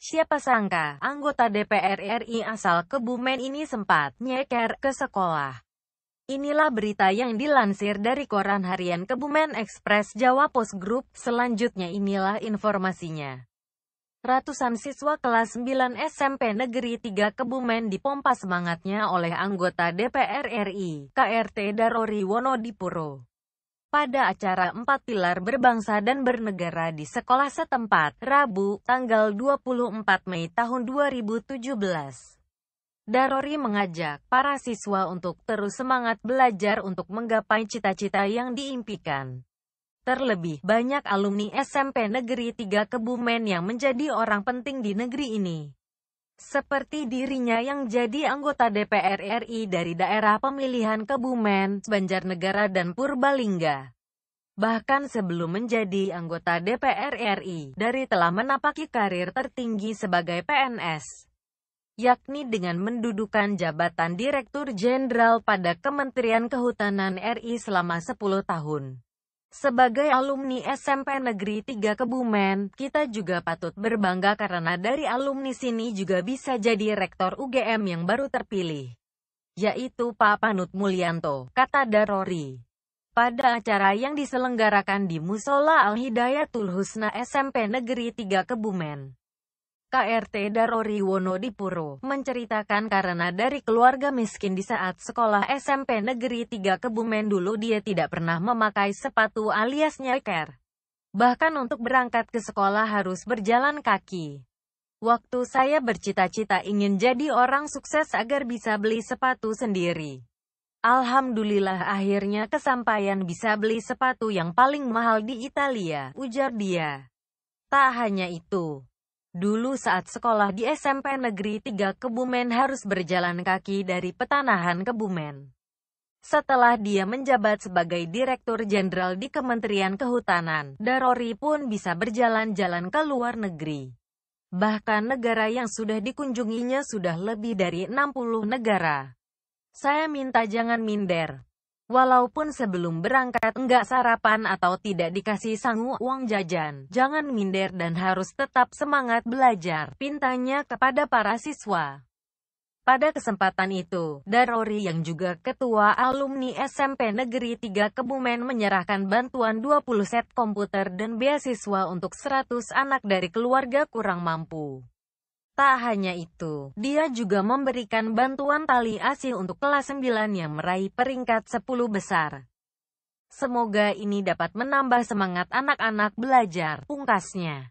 Siapa sangka, anggota DPR RI asal Kebumen ini sempat nyeker ke sekolah. Inilah berita yang dilansir dari koran harian Kebumen Express Jawa Post Group. Selanjutnya inilah informasinya. Ratusan siswa kelas 9 SMP Negeri 3 Kebumen dipompa semangatnya oleh anggota DPR RI, KRT Darori Wonodipuro pada acara Empat Pilar Berbangsa dan Bernegara di sekolah setempat, Rabu, tanggal 24 Mei tahun 2017. Darori mengajak para siswa untuk terus semangat belajar untuk menggapai cita-cita yang diimpikan. Terlebih, banyak alumni SMP Negeri 3 Kebumen yang menjadi orang penting di negeri ini seperti dirinya yang jadi anggota DPR RI dari daerah pemilihan Kebumen, Banjarnegara dan Purbalingga. Bahkan sebelum menjadi anggota DPR RI, Dari telah menapaki karir tertinggi sebagai PNS, yakni dengan mendudukan jabatan Direktur Jenderal pada Kementerian Kehutanan RI selama 10 tahun. Sebagai alumni SMP Negeri 3 Kebumen, kita juga patut berbangga karena dari alumni sini juga bisa jadi rektor UGM yang baru terpilih, yaitu Pak Panut Mulyanto, kata Darori. Pada acara yang diselenggarakan di Musola Al-Hidayatul Husna SMP Negeri 3 Kebumen. KRT Wono Dipuro, menceritakan karena dari keluarga miskin di saat sekolah SMP Negeri 3 Kebumen dulu dia tidak pernah memakai sepatu alias nyeker. Bahkan untuk berangkat ke sekolah harus berjalan kaki. Waktu saya bercita-cita ingin jadi orang sukses agar bisa beli sepatu sendiri. Alhamdulillah akhirnya kesampaian bisa beli sepatu yang paling mahal di Italia, ujar dia. Tak hanya itu, Dulu saat sekolah di SMP Negeri 3 Kebumen harus berjalan kaki dari petanahan Kebumen. Setelah dia menjabat sebagai Direktur Jenderal di Kementerian Kehutanan, Darori pun bisa berjalan-jalan ke luar negeri. Bahkan negara yang sudah dikunjunginya sudah lebih dari 60 negara. Saya minta jangan minder. Walaupun sebelum berangkat enggak sarapan atau tidak dikasih sangu uang jajan, jangan minder dan harus tetap semangat belajar, pintanya kepada para siswa. Pada kesempatan itu, Darori yang juga ketua alumni SMP Negeri 3 Kebumen menyerahkan bantuan 20 set komputer dan beasiswa untuk 100 anak dari keluarga kurang mampu. Tak hanya itu, dia juga memberikan bantuan tali asih untuk kelas 9 yang meraih peringkat 10 besar. Semoga ini dapat menambah semangat anak-anak belajar, pungkasnya.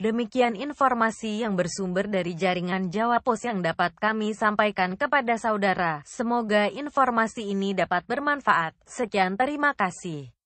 Demikian informasi yang bersumber dari jaringan Jawa Pos yang dapat kami sampaikan kepada saudara. Semoga informasi ini dapat bermanfaat. Sekian terima kasih.